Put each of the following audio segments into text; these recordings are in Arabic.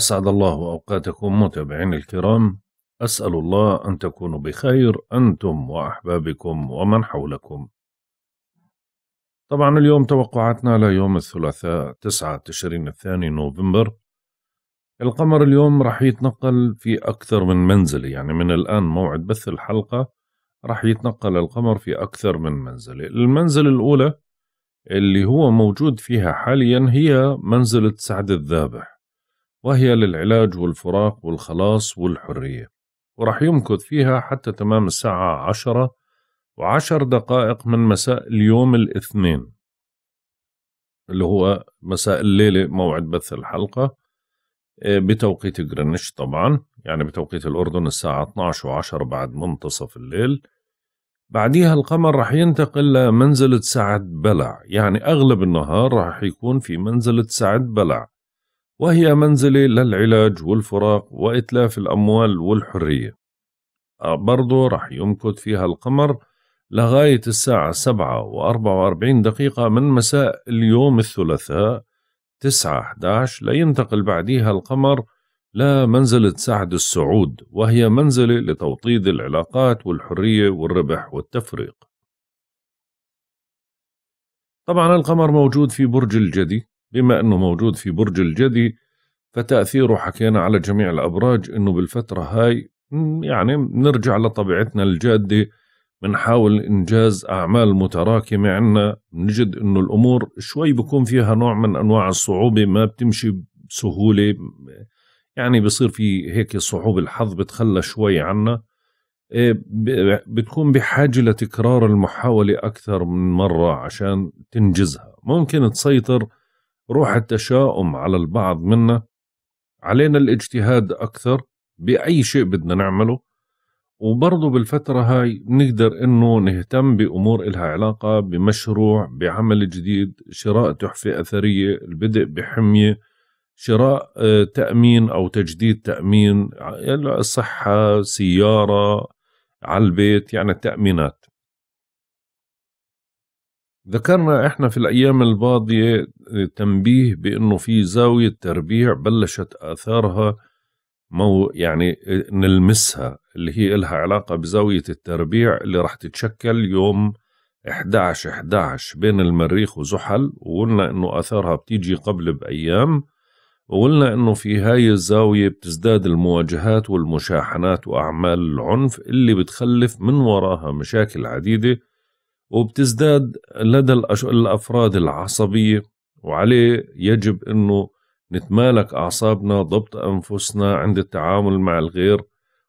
أسعد الله أوقاتكم متابعين الكرام أسأل الله أن تكونوا بخير أنتم وأحبابكم ومن حولكم طبعا اليوم توقعاتنا ليوم الثلاثاء 9 تشرين الثاني نوفمبر القمر اليوم رح يتنقل في أكثر من منزل يعني من الآن موعد بث الحلقة رح يتنقل القمر في أكثر من منزلة المنزل الأولى اللي هو موجود فيها حاليا هي منزلة سعد الذابح وهي للعلاج والفراق والخلاص والحرية ورح يمكث فيها حتى تمام الساعة عشرة وعشر دقائق من مساء اليوم الاثنين اللي هو مساء الليلة موعد بث الحلقة آه، بتوقيت جرينتش طبعا يعني بتوقيت الأردن الساعة 12 وعشر بعد منتصف الليل بعديها القمر رح ينتقل لمنزلة سعد بلع يعني أغلب النهار رح يكون في منزلة سعد بلع وهي منزلة للعلاج والفراق وإتلاف الأموال والحرية برضو رح يمكث فيها القمر لغاية الساعة 7 و44 دقيقة من مساء اليوم الثلاثاء 9 11 لينتقل بعديها القمر لمنزلة سعد السعود وهي منزلة لتوطيد العلاقات والحرية والربح والتفريق طبعا القمر موجود في برج الجدي بما أنه موجود في برج الجدي فتأثيره حكينا على جميع الأبراج أنه بالفترة هاي يعني نرجع لطبيعتنا الجادة بنحاول إنجاز أعمال متراكمة عنا نجد أنه الأمور شوي بكون فيها نوع من أنواع الصعوبة ما بتمشي بسهولة يعني بصير في هيك صعوبة الحظ بتخلى شوي عنا إيه، بتكون بحاجة لتكرار المحاولة أكثر من مرة عشان تنجزها ممكن تسيطر روح التشاؤم على البعض منا علينا الاجتهاد أكثر بأي شيء بدنا نعمله وبرضه بالفترة هاي بنقدر إنه نهتم بأمور إلها علاقة بمشروع بعمل جديد شراء تحفة أثرية البدء بحمية شراء آه، تأمين أو تجديد تأمين الصحة سيارة على البيت يعني التأمينات ذكرنا احنا في الايام الماضيه تنبيه بانه في زاويه تربيع بلشت اثارها مو يعني نلمسها اللي هي إلها علاقة بزاوية التربيع اللي راح تتشكل يوم 11 11 بين المريخ وزحل وقلنا انه اثارها بتيجي قبل بايام وقلنا انه في هاي الزاوية بتزداد المواجهات والمشاحنات واعمال العنف اللي بتخلف من وراها مشاكل عديدة وبتزداد لدى الأفراد العصبية وعليه يجب أنه نتمالك أعصابنا ضبط أنفسنا عند التعامل مع الغير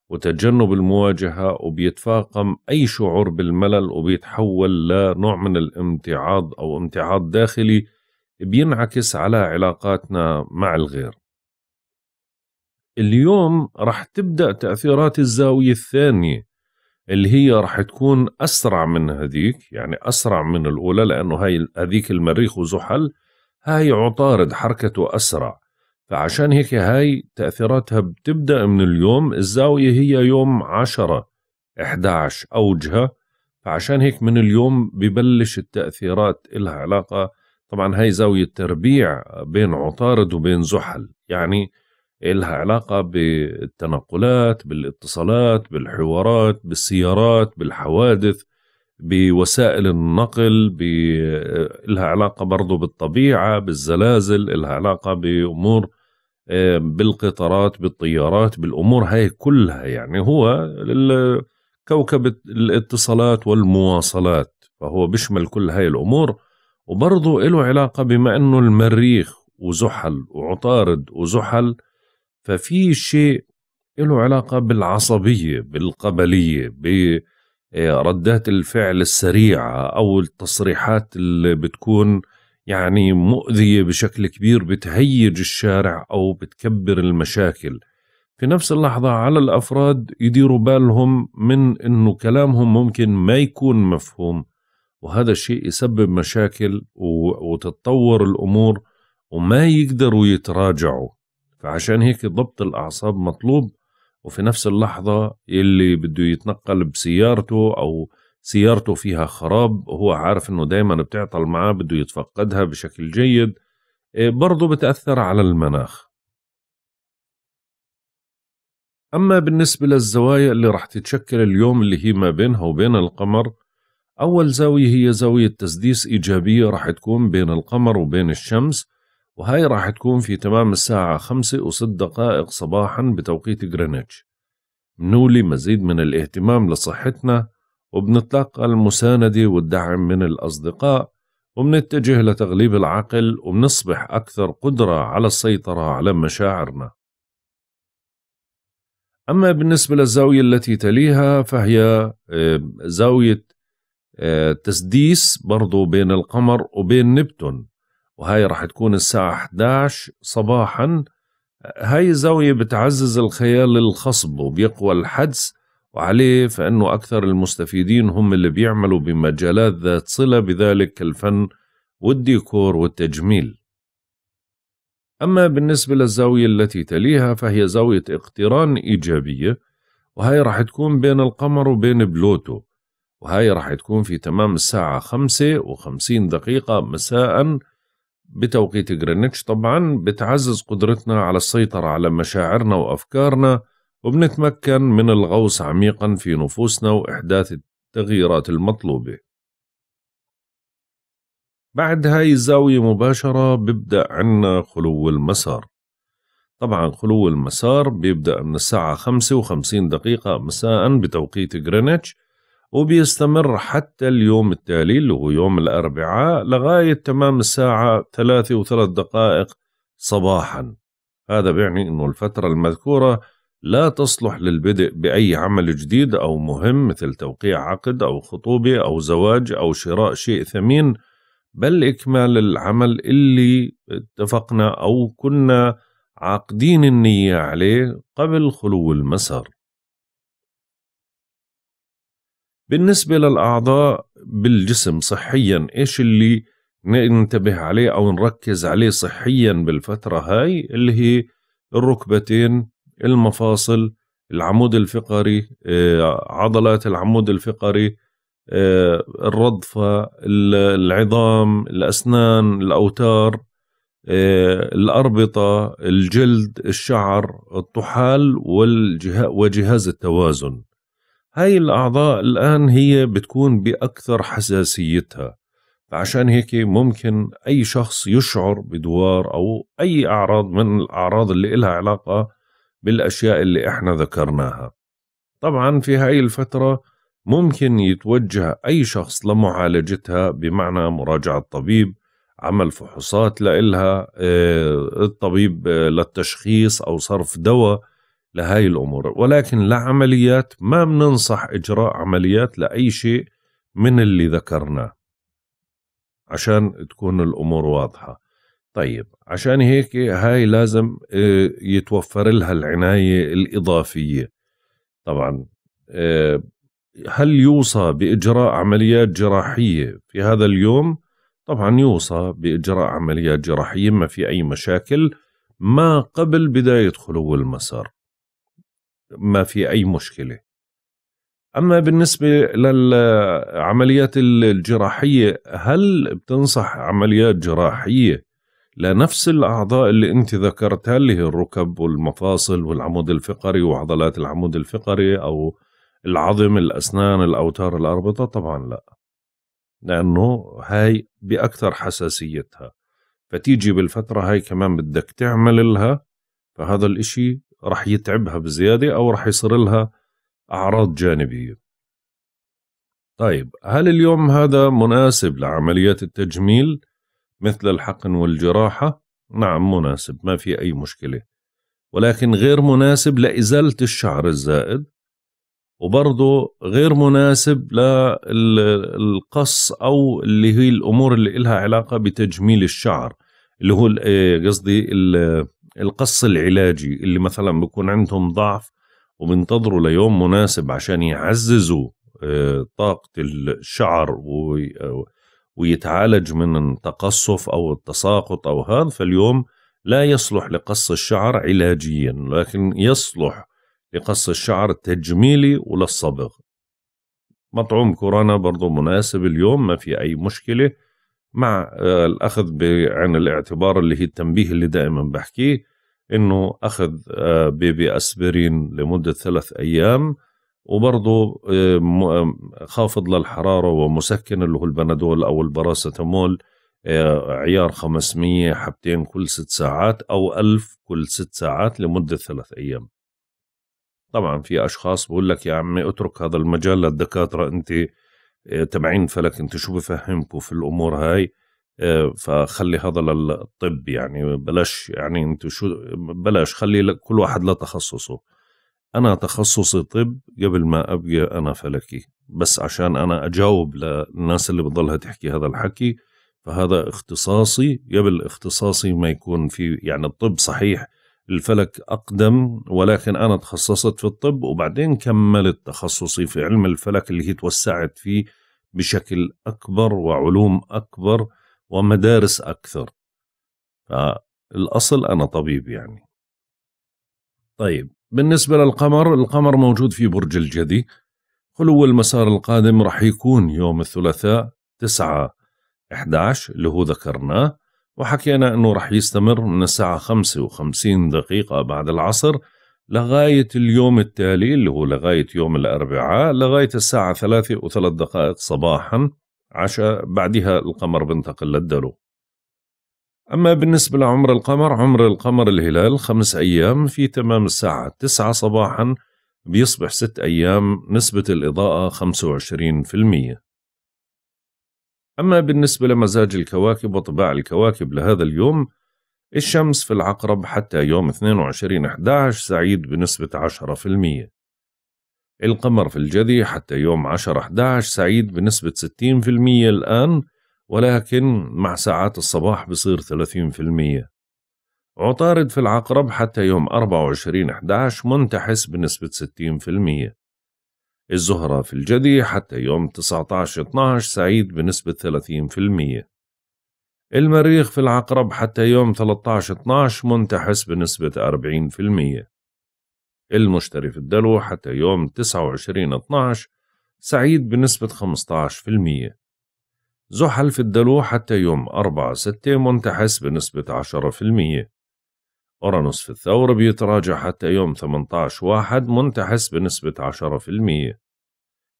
وتجنب المواجهة وبيتفاقم أي شعور بالملل وبيتحول لنوع من الامتعاض أو امتعاض داخلي بينعكس على علاقاتنا مع الغير اليوم رح تبدأ تأثيرات الزاوية الثانية اللي هي راح تكون أسرع من هذيك يعني أسرع من الأولى لأنه هاي هذيك المريخ وزحل هاي عطارد حركته أسرع فعشان هيك هاي تأثيراتها بتبدأ من اليوم الزاوية هي يوم 10 11 أوجها فعشان هيك من اليوم ببلش التأثيرات إلها علاقة طبعا هاي زاوية تربيع بين عطارد وبين زحل يعني إلها إيه علاقة بالتنقلات بالاتصالات بالحوارات بالسيارات بالحوادث بوسائل النقل لها علاقة برضو بالطبيعة بالزلازل لها علاقة بأمور آه، بالقطارات بالطيارات بالأمور هاي كلها يعني هو كوكب الاتصالات والمواصلات فهو بيشمل كل هاي الأمور وبرضو له علاقة بما أنه المريخ وزحل وعطارد وزحل ففي شيء له علاقة بالعصبية بالقبلية بردات آه، الفعل السريعة أو التصريحات اللي بتكون يعني مؤذية بشكل كبير بتهيج الشارع أو بتكبر المشاكل في نفس اللحظة على الأفراد يديروا بالهم من أنه كلامهم ممكن ما يكون مفهوم وهذا الشيء يسبب مشاكل وتتطور الأمور وما يقدروا يتراجعوا فعشان هيك ضبط الأعصاب مطلوب وفي نفس اللحظة اللي بده يتنقل بسيارته أو سيارته فيها خراب هو عارف انه دايما بتعطل معاه بده يتفقدها بشكل جيد آه، برضه بتأثر على المناخ أما بالنسبة للزوايا اللي رح تتشكل اليوم اللي هي ما بينها وبين القمر أول زاوية هي زاوية تسديس إيجابية رح تكون بين القمر وبين الشمس وهاي راح تكون في تمام الساعة خمسة وست دقائق صباحا بتوقيت غرينتش نولي مزيد من الاهتمام لصحتنا وبنتلقى المساندة والدعم من الأصدقاء وبنتجه لتغليب العقل وبنصبح أكثر قدرة على السيطرة على مشاعرنا أما بالنسبة للزاوية التي تليها فهي آه، زاوية آه، تسديس برضو بين القمر وبين نبتون وهي راح تكون الساعة 11 صباحا هاي الزاوية بتعزز الخيال الخصب وبيقوى الحدس وعليه فإنه أكثر المستفيدين هم اللي بيعملوا بمجالات ذات صلة بذلك كالفن والديكور والتجميل أما بالنسبة للزاوية التي تليها فهي زاوية اقتران إيجابية وهي راح تكون بين القمر وبين بلوتو وهي راح تكون في تمام الساعة خمسة وخمسين دقيقة مساءً بتوقيت جرينتش طبعا بتعزز قدرتنا على السيطرة على مشاعرنا وأفكارنا وبنتمكن من الغوص عميقا في نفوسنا وإحداث التغييرات المطلوبة بعد هاي الزاوية مباشرة ببدأ عنا خلو المسار طبعا خلو المسار بيبدأ من الساعة 55 دقيقة مساء بتوقيت جرينتش وبيستمر حتى اليوم التالي اللي هو يوم الأربعاء لغاية تمام الساعة ثلاثة وثلاث دقائق صباحا هذا بيعني أنه الفترة المذكورة لا تصلح للبدء بأي عمل جديد أو مهم مثل توقيع عقد أو خطوبة أو زواج أو شراء شيء ثمين بل إكمال العمل اللي اتفقنا أو كنا عاقدين النية عليه قبل خلو المسار بالنسبة للأعضاء بالجسم صحيا إيش اللي ننتبه عليه أو نركز عليه صحيا بالفترة هاي اللي هي الركبتين المفاصل العمود الفقري آه، عضلات العمود الفقري آه، الرضفة العظام الأسنان الأوتار آه، الأربطة الجلد الشعر الطحال وجهاز التوازن هاي الأعضاء الآن هي بتكون بأكثر حساسيتها فعشان هيك ممكن أي شخص يشعر بدوار أو أي أعراض من الأعراض اللي إلها علاقة بالأشياء اللي إحنا ذكرناها طبعا في هاي الفترة ممكن يتوجه أي شخص لمعالجتها بمعنى مراجعة الطبيب عمل فحوصات لإلها آه، الطبيب آه، للتشخيص أو صرف دواء لهاي الأمور ولكن لعمليات ما بننصح إجراء عمليات لأي شيء من اللي ذكرناه عشان تكون الأمور واضحة طيب عشان هيك هاي لازم آه، يتوفر لها العناية الإضافية طبعا آه، هل يوصى بإجراء عمليات جراحية في هذا اليوم؟ طبعا يوصى بإجراء عمليات جراحية ما في أي مشاكل ما قبل بداية خلو المسار ما في أي مشكلة أما بالنسبة للعمليات الجراحية هل بتنصح عمليات جراحية لنفس الأعضاء اللي أنت ذكرتها اللي هي الركب والمفاصل والعمود الفقري وعضلات العمود الفقري أو العظم الأسنان الأوتار الأربطة طبعا لا لأنه هاي بأكثر حساسيتها فتيجي بالفترة هاي كمان بدك تعمل لها فهذا الإشي رح يتعبها بزياده او رح يصير لها اعراض جانبيه. طيب هل اليوم هذا مناسب لعمليات التجميل مثل الحقن والجراحه؟ نعم مناسب ما في اي مشكله. ولكن غير مناسب لازاله الشعر الزائد وبرضه غير مناسب للقص او اللي هي الامور اللي لها علاقه بتجميل الشعر اللي هو إيه، قصدي القص العلاجي اللي مثلا بيكون عندهم ضعف وبينتظروا ليوم مناسب عشان يعززوا آه، طاقة الشعر آه، ويتعالج من التقصف أو التساقط أو هذا فاليوم لا يصلح لقص الشعر علاجيا لكن يصلح لقص الشعر التجميلي وللصبغ مطعوم كورونا برضو مناسب اليوم ما في أي مشكلة مع آه، الاخذ بعين الاعتبار اللي هي التنبيه اللي دائما بحكيه انه اخذ آه، بيبي اسبرين لمده ثلاث ايام وبرضه آه، خافض للحراره ومسكن اللي هو البنادول او الباراسيتامول عيار 500 حبتين كل ست ساعات او 1000 كل ست ساعات لمده ثلاث ايام. طبعا في اشخاص بقول لك يا عمي اترك هذا المجال للدكاتره انت آه، تبعين فلك انت شو بفهمكم في الامور هاي آه، فخلي هذا للطب يعني بلاش يعني انت شو بلاش خلي كل واحد لتخصصه انا تخصصي طب قبل ما ابقى انا فلكي بس عشان انا اجاوب للناس اللي بتضلها تحكي هذا الحكي فهذا اختصاصي قبل اختصاصي ما يكون في يعني الطب صحيح الفلك أقدم ولكن أنا تخصصت في الطب وبعدين كملت تخصصي في علم الفلك اللي هي توسعت فيه بشكل أكبر وعلوم أكبر ومدارس أكثر فالأصل أنا طبيب يعني طيب بالنسبة للقمر القمر موجود في برج الجدي خلو المسار القادم رح يكون يوم الثلاثاء 9 11 اللي هو ذكرناه وحكينا أنه رح يستمر من الساعة 55 دقيقة بعد العصر لغاية اليوم التالي اللي هو لغاية يوم الأربعاء لغاية الساعة ثلاثة وثلاث دقائق صباحا عشاء بعدها القمر بنتقل للدلو أما بالنسبة لعمر القمر عمر القمر الهلال خمس أيام في تمام الساعة تسعة صباحا بيصبح ست أيام نسبة الإضاءة 25% أما بالنسبة لمزاج الكواكب وطباع الكواكب لهذا اليوم الشمس في العقرب حتى يوم 22/11 سعيد بنسبة 10% القمر في الجدي حتى يوم 10/11 سعيد بنسبة 60% الآن ولكن مع ساعات الصباح بصير 30% عطارد في العقرب حتى يوم 24/11 منتحس بنسبة 60% الزهرة في الجدي حتى يوم 19-12 سعيد بنسبة 30% المريخ في العقرب حتى يوم 13-12 منتحس بنسبة 40% المشتري في الدلو حتى يوم 29-12 سعيد بنسبة 15% زحل في الدلو حتى يوم 4-6 منتحس بنسبة 10% أورانوس في الثور بيتراجع حتى يوم 18 واحد منتحس بنسبة 10%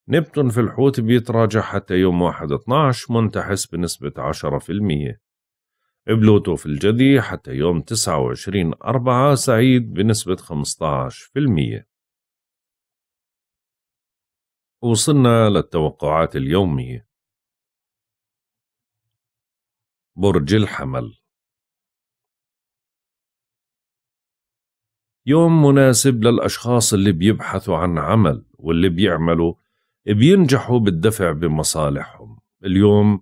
نبتون في الحوت بيتراجع حتى يوم 1 12 منتحس بنسبة 10% بلوتو في الجدي حتى يوم 29 4 سعيد بنسبة 15% وصلنا للتوقعات اليومية برج الحمل يوم مناسب للأشخاص اللي بيبحثوا عن عمل واللي بيعملوا بينجحوا بالدفع بمصالحهم اليوم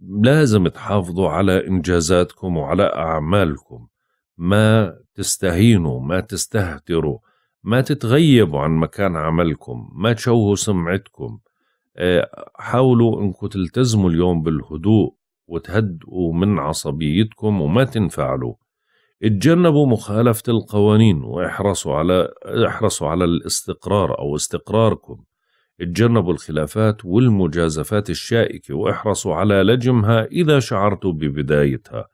لازم تحافظوا على إنجازاتكم وعلى أعمالكم ما تستهينوا ما تستهتروا ما تتغيبوا عن مكان عملكم ما تشوهوا سمعتكم آه، حاولوا انكم تلتزموا اليوم بالهدوء وتهدئوا من عصبيتكم وما تنفعلوا اتجنبوا مخالفة القوانين واحرصوا على احرصوا على الاستقرار او استقراركم اتجنبوا الخلافات والمجازفات الشائكة واحرصوا على لجمها إذا شعرتوا ببدايتها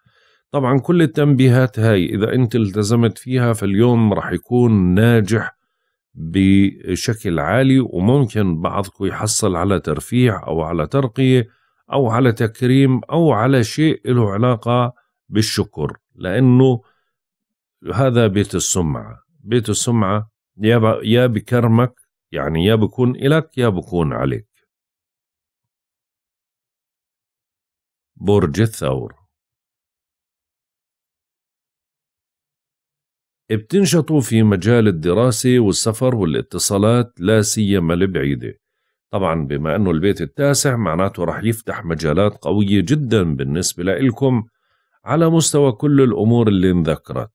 طبعا كل التنبيهات هاي إذا أنت التزمت فيها فاليوم رح يكون ناجح بشكل عالي وممكن بعضكم يحصل على ترفيع أو على ترقية أو على تكريم أو على شيء له علاقة بالشكر لأنه هذا بيت السمعة بيت السمعة يا بكرمك يعني يا بكون إلك يا بكون عليك برج الثور بتنشطوا في مجال الدراسة والسفر والاتصالات لا سيما البعيدة طبعا بما أنه البيت التاسع معناته رح يفتح مجالات قوية جدا بالنسبة لإلكم على مستوى كل الأمور اللي انذكرت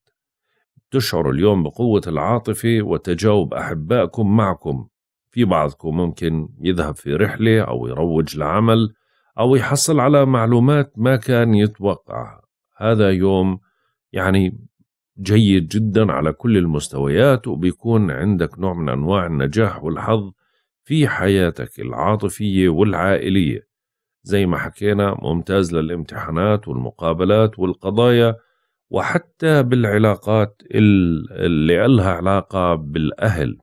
تشعر اليوم بقوة العاطفة وتجاوب أحبائكم معكم في بعضكم ممكن يذهب في رحلة أو يروج لعمل أو يحصل على معلومات ما كان يتوقعها هذا يوم يعني جيد جدا على كل المستويات وبيكون عندك نوع من أنواع النجاح والحظ في حياتك العاطفية والعائلية زي ما حكينا ممتاز للامتحانات والمقابلات والقضايا وحتى بالعلاقات اللي لها علاقة بالأهل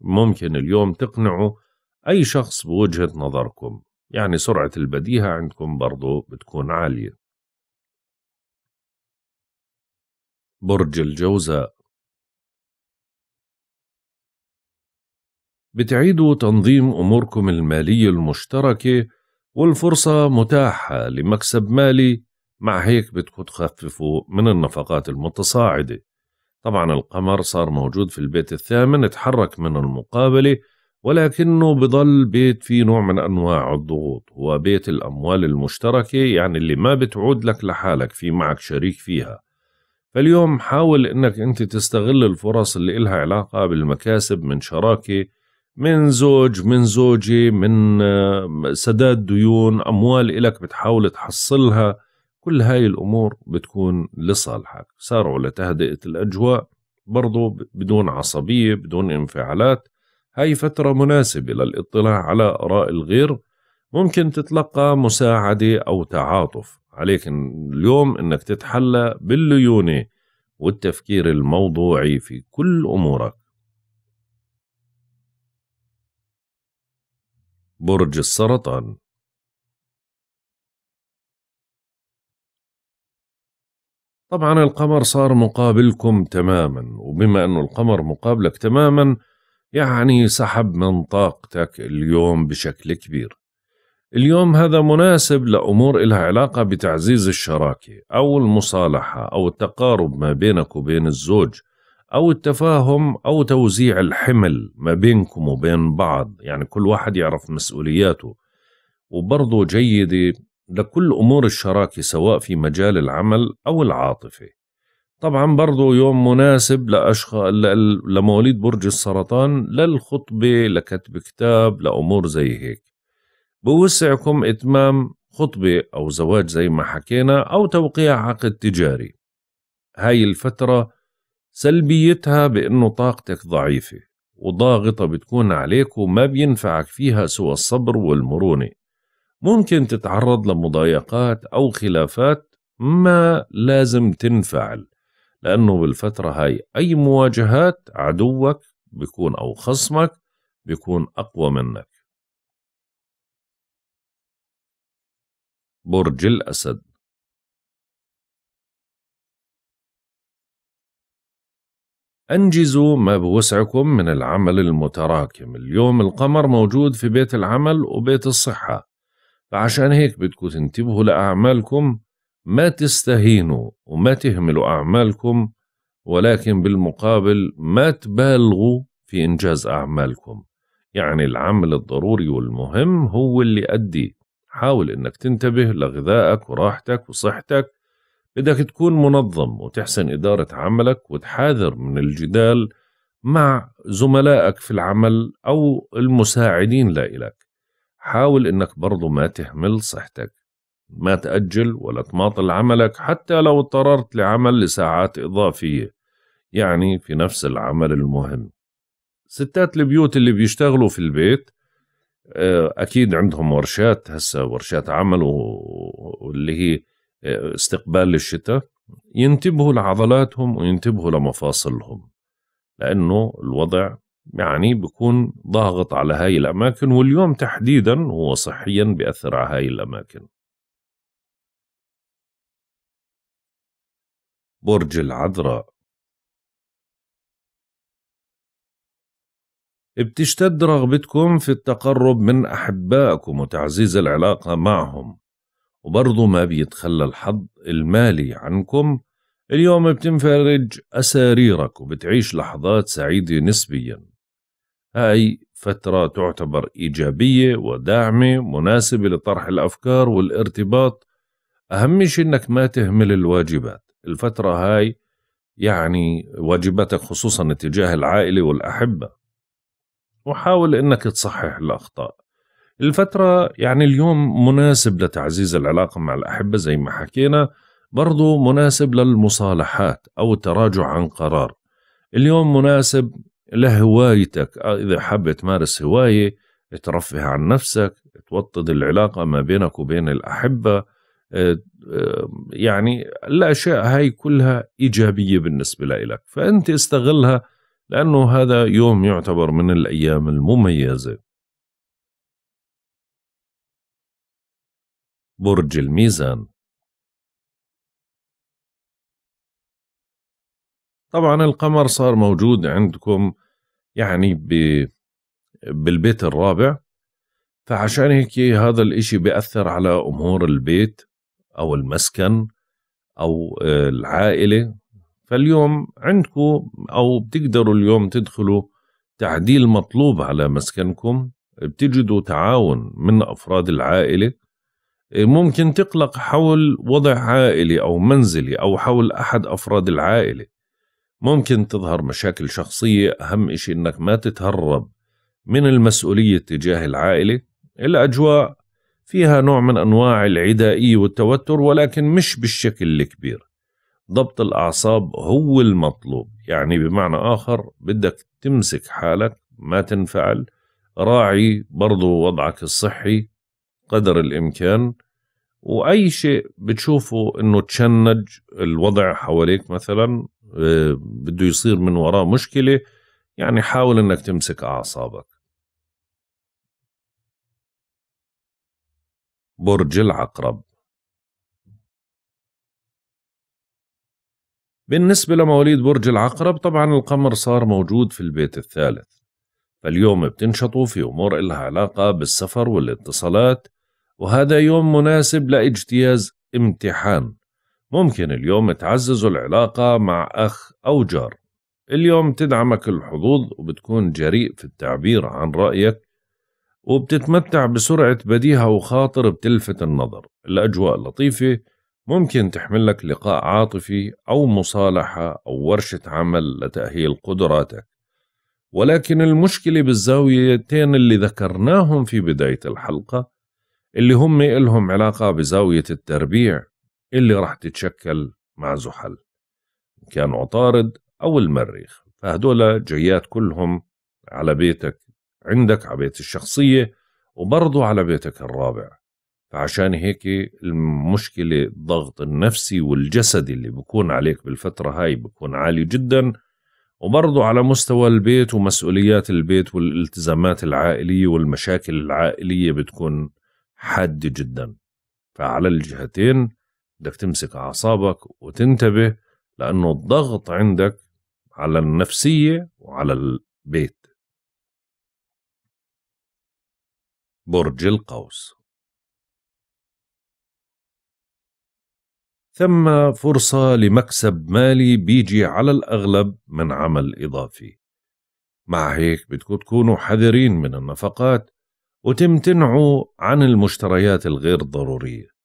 ممكن اليوم تقنعوا أي شخص بوجهة نظركم يعني سرعة البديهة عندكم برضو بتكون عالية برج الجوزاء بتعيدوا تنظيم أموركم المالية المشتركة والفرصة متاحة لمكسب مالي مع هيك بدكم تخففوا من النفقات المتصاعدة طبعا القمر صار موجود في البيت الثامن اتحرك من المقابلة ولكنه بضل بيت فيه نوع من أنواع الضغوط هو بيت الأموال المشتركة يعني اللي ما بتعود لك لحالك في معك شريك فيها فاليوم حاول أنك أنت تستغل الفرص اللي إلها علاقة بالمكاسب من شراكة من زوج من زوجة من آه، سداد ديون أموال إلك بتحاول تحصلها كل هاي الأمور بتكون لصالحك سارعوا لتهدئة الأجواء برضو بدون عصبية بدون انفعالات هاي فترة مناسبة للاطلاع على آراء الغير ممكن تتلقى مساعدة أو تعاطف عليك اليوم أنك تتحلى بالليونة والتفكير الموضوعي في كل أمورك برج السرطان طبعا القمر صار مقابلكم تماما وبما أنه القمر مقابلك تماما يعني سحب من طاقتك اليوم بشكل كبير اليوم هذا مناسب لأمور إلها علاقة بتعزيز الشراكة أو المصالحة أو التقارب ما بينك وبين الزوج أو التفاهم أو توزيع الحمل ما بينكم وبين بعض يعني كل واحد يعرف مسؤولياته وبرضه جيدة لكل أمور الشراكة سواء في مجال العمل أو العاطفة طبعا برضو يوم مناسب لأشخاص لمواليد برج السرطان للخطبة لكتب كتاب لأمور زي هيك بوسعكم إتمام خطبة أو زواج زي ما حكينا أو توقيع عقد تجاري هاي الفترة سلبيتها بأنه طاقتك ضعيفة وضاغطة بتكون عليك وما بينفعك فيها سوى الصبر والمرونة ممكن تتعرض لمضايقات أو خلافات ما لازم تنفعل لأنه بالفترة هاي أي مواجهات عدوك بيكون أو خصمك بيكون أقوى منك برج الأسد أنجزوا ما بوسعكم من العمل المتراكم اليوم القمر موجود في بيت العمل وبيت الصحة فعشان هيك بدكم تنتبهوا لأعمالكم ما تستهينوا وما تهملوا أعمالكم ولكن بالمقابل ما تبالغوا في إنجاز أعمالكم يعني العمل الضروري والمهم هو اللي أدي حاول إنك تنتبه لغذائك وراحتك وصحتك بدك تكون منظم وتحسن إدارة عملك وتحاذر من الجدال مع زملائك في العمل أو المساعدين لإلك حاول إنك برضو ما تهمل صحتك ما تأجل ولا تماطل عملك حتى لو اضطررت لعمل لساعات إضافية يعني في نفس العمل المهم ستات البيوت اللي بيشتغلوا في البيت آه، أكيد عندهم ورشات هسا ورشات عمل واللي هي آه، استقبال للشتاء ينتبهوا لعضلاتهم وينتبهوا لمفاصلهم لأنه الوضع يعني بيكون ضاغط على هاي الأماكن واليوم تحديدا هو صحيا بيأثر على هاي الأماكن برج العذراء بتشتد رغبتكم في التقرب من أحبائكم وتعزيز العلاقة معهم وبرضه ما بيتخلى الحظ المالي عنكم اليوم بتنفرج أساريرك وبتعيش لحظات سعيدة نسبيا هاي فترة تعتبر إيجابية وداعمة مناسبة لطرح الأفكار والارتباط أهم شيء إنك ما تهمل الواجبات الفترة هاي يعني واجباتك خصوصا تجاه العائلة والأحبة وحاول إنك تصحح الأخطاء الفترة يعني اليوم مناسب لتعزيز العلاقة مع الأحبة زي ما حكينا برضو مناسب للمصالحات أو التراجع عن قرار اليوم مناسب لهوايتك آه، إذا حاب تمارس هواية ترفه عن نفسك توطد العلاقة ما بينك وبين الأحبة آه، آه، يعني الأشياء هاي كلها إيجابية بالنسبة لك فأنت استغلها لأنه هذا يوم يعتبر من الأيام المميزة برج الميزان طبعا القمر صار موجود عندكم يعني ب بالبيت الرابع فعشان هيك هذا الاشي بيأثر على أمور البيت أو المسكن أو العائلة فاليوم عندكم أو بتقدروا اليوم تدخلوا تعديل مطلوب على مسكنكم بتجدوا تعاون من أفراد العائلة ممكن تقلق حول وضع عائلي أو منزلي أو حول أحد أفراد العائلة ممكن تظهر مشاكل شخصية أهم إشي إنك ما تتهرب من المسؤولية تجاه العائلة الأجواء فيها نوع من أنواع العدائية والتوتر ولكن مش بالشكل الكبير ضبط الأعصاب هو المطلوب يعني بمعنى آخر بدك تمسك حالك ما تنفعل راعي برضو وضعك الصحي قدر الإمكان وأي شيء بتشوفه إنه تشنج الوضع حواليك مثلا آه، بده يصير من وراه مشكلة يعني حاول انك تمسك اعصابك برج العقرب بالنسبة لمواليد برج العقرب طبعا القمر صار موجود في البيت الثالث فاليوم بتنشطوا في أمور إلها علاقة بالسفر والاتصالات وهذا يوم مناسب لاجتياز امتحان ممكن اليوم تعززوا العلاقة مع أخ أو جار اليوم تدعمك الحظوظ وبتكون جريء في التعبير عن رأيك وبتتمتع بسرعة بديهة وخاطر بتلفت النظر الأجواء لطيفة ممكن تحمل لك لقاء عاطفي أو مصالحة أو ورشة عمل لتأهيل قدراتك ولكن المشكلة بالزاويتين اللي ذكرناهم في بداية الحلقة اللي هم إلهم علاقة بزاوية التربيع اللي راح تتشكل مع زحل كان عطارد أو المريخ فهدول جيات كلهم على بيتك عندك على بيت الشخصية وبرضه على بيتك الرابع فعشان هيك المشكلة الضغط النفسي والجسدي اللي بكون عليك بالفترة هاي بكون عالي جدا وبرضه على مستوى البيت ومسؤوليات البيت والالتزامات العائلية والمشاكل العائلية بتكون حادة جدا فعلى الجهتين بدك تمسك اعصابك وتنتبه لانه الضغط عندك على النفسيه وعلى البيت برج القوس ثم فرصة لمكسب مالي بيجي على الأغلب من عمل إضافي مع هيك بدكم تكونوا حذرين من النفقات وتمتنعوا عن المشتريات الغير ضرورية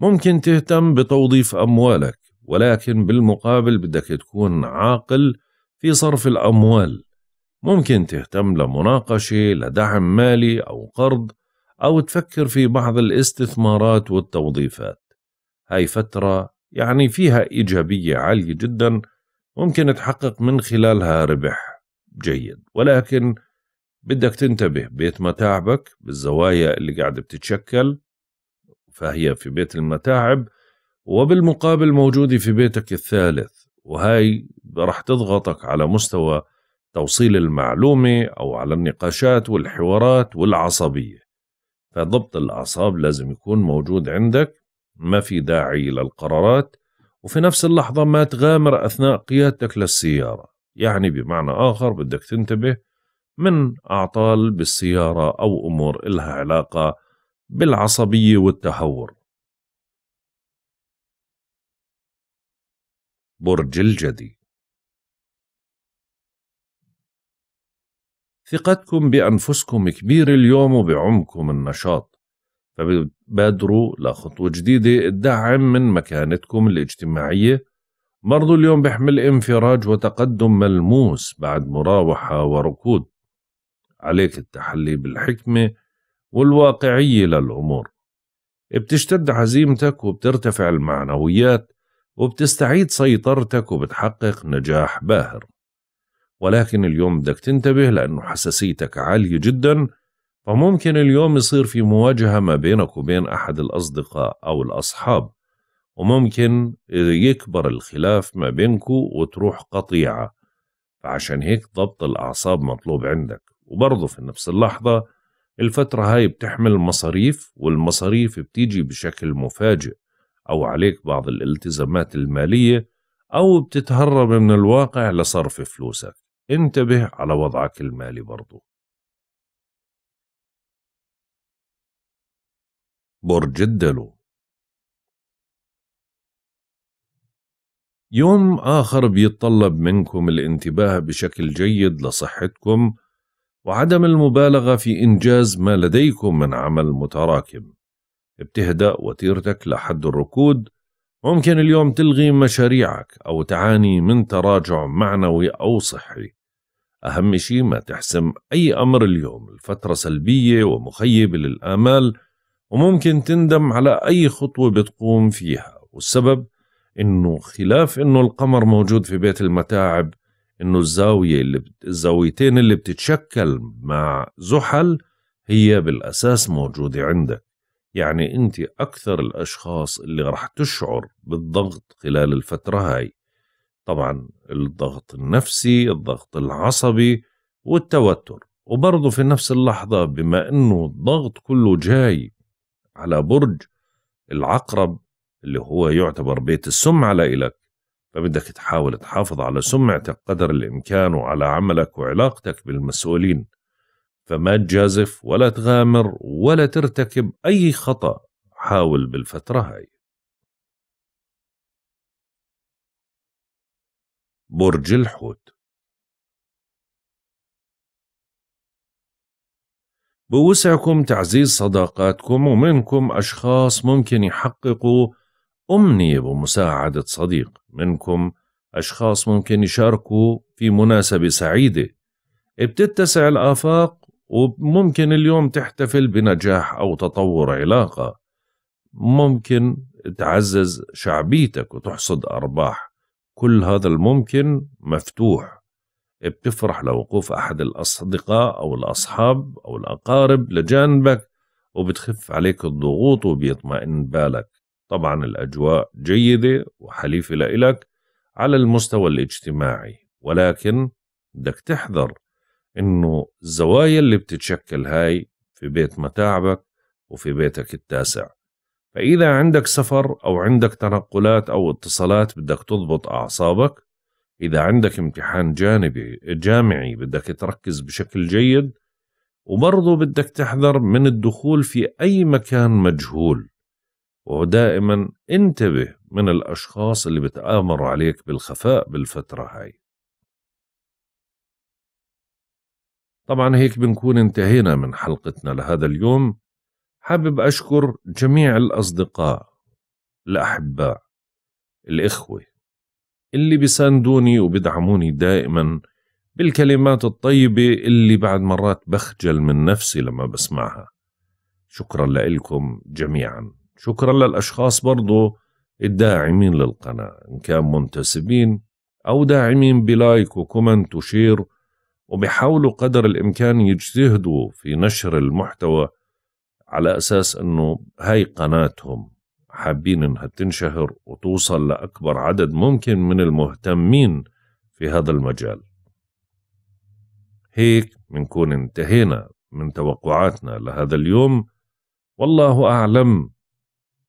ممكن تهتم بتوظيف أموالك ولكن بالمقابل بدك تكون عاقل في صرف الأموال ممكن تهتم لمناقشة لدعم مالي أو قرض أو تفكر في بعض الاستثمارات والتوظيفات هاي فترة يعني فيها إيجابية عالية جدا ممكن تحقق من خلالها ربح جيد ولكن بدك تنتبه بيت متاعبك بالزوايا اللي قاعدة بتتشكل فهي في بيت المتاعب وبالمقابل موجودة في بيتك الثالث وهي راح تضغطك على مستوى توصيل المعلومة أو على النقاشات والحوارات والعصبية فضبط الأعصاب لازم يكون موجود عندك ما في داعي للقرارات وفي نفس اللحظة ما تغامر أثناء قيادتك للسيارة يعني بمعنى آخر بدك تنتبه من أعطال بالسيارة أو أمور إلها علاقة بالعصبية والتهور برج الجدي ثقتكم بأنفسكم كبير اليوم وبعمكم النشاط فبادروا لخطوة جديدة تدعم من مكانتكم الاجتماعية برضو اليوم بيحمل انفراج وتقدم ملموس بعد مراوحة وركود عليك التحلي بالحكمة والواقعية للأمور بتشتد عزيمتك وبترتفع المعنويات وبتستعيد سيطرتك وبتحقق نجاح باهر ولكن اليوم بدك تنتبه لأنه حساسيتك عالية جدا فممكن اليوم يصير في مواجهة ما بينك وبين أحد الأصدقاء أو الأصحاب وممكن يكبر الخلاف ما بينكو وتروح قطيعة فعشان هيك ضبط الأعصاب مطلوب عندك وبرضه في نفس اللحظة الفترة هاي بتحمل مصاريف والمصاريف بتيجي بشكل مفاجئ أو عليك بعض الالتزامات المالية أو بتتهرب من الواقع لصرف فلوسك انتبه على وضعك المالي برضو برج الدلو يوم آخر بيتطلب منكم الانتباه بشكل جيد لصحتكم وعدم المبالغة في إنجاز ما لديكم من عمل متراكم بتهدأ وتيرتك لحد الركود ممكن اليوم تلغي مشاريعك أو تعاني من تراجع معنوي أو صحي أهم شيء ما تحسم أي أمر اليوم الفترة سلبية ومخيبة للآمال وممكن تندم على أي خطوة بتقوم فيها والسبب إنه خلاف إنه القمر موجود في بيت المتاعب انه الزاويه اللي بت... الزاويتين اللي بتتشكل مع زحل هي بالاساس موجوده عندك يعني انت اكثر الاشخاص اللي راح تشعر بالضغط خلال الفتره هاي طبعا الضغط النفسي الضغط العصبي والتوتر وبرضه في نفس اللحظة بما أنه الضغط كله جاي على برج العقرب اللي هو يعتبر بيت السمعة لإلك فبدك تحاول تحافظ على سمعتك قدر الإمكان وعلى عملك وعلاقتك بالمسؤولين فما تجازف ولا تغامر ولا ترتكب أي خطأ حاول بالفترة هاي برج الحوت بوسعكم تعزيز صداقاتكم ومنكم أشخاص ممكن يحققوا أمني بمساعدة صديق منكم أشخاص ممكن يشاركوا في مناسبة سعيدة بتتسع الآفاق وممكن اليوم تحتفل بنجاح أو تطور علاقة ممكن تعزز شعبيتك وتحصد أرباح كل هذا الممكن مفتوح بتفرح لوقوف أحد الأصدقاء أو الأصحاب أو الأقارب لجانبك وبتخف عليك الضغوط وبيطمئن بالك طبعا الأجواء جيدة وحليفة لإلك على المستوى الاجتماعي ولكن بدك تحذر إنه الزوايا اللي بتتشكل هاي في بيت متاعبك وفي بيتك التاسع فإذا عندك سفر أو عندك تنقلات أو اتصالات بدك تضبط أعصابك إذا عندك امتحان جانبي جامعي بدك تركز بشكل جيد وبرضه بدك تحذر من الدخول في أي مكان مجهول ودائما انتبه من الأشخاص اللي بتآمروا عليك بالخفاء بالفترة هاي طبعا هيك بنكون انتهينا من حلقتنا لهذا اليوم حابب أشكر جميع الأصدقاء الأحباء الإخوة اللي بيساندوني وبيدعموني دائما بالكلمات الطيبة اللي بعد مرات بخجل من نفسي لما بسمعها شكرا لكم جميعاً شكرا للأشخاص برضو الداعمين للقناة إن كان منتسبين أو داعمين بلايك وكومنت وشير وبيحاولوا قدر الإمكان يجتهدوا في نشر المحتوى على أساس أنه هاي قناتهم حابين أنها تنشهر وتوصل لأكبر عدد ممكن من المهتمين في هذا المجال هيك منكون انتهينا من توقعاتنا لهذا اليوم والله أعلم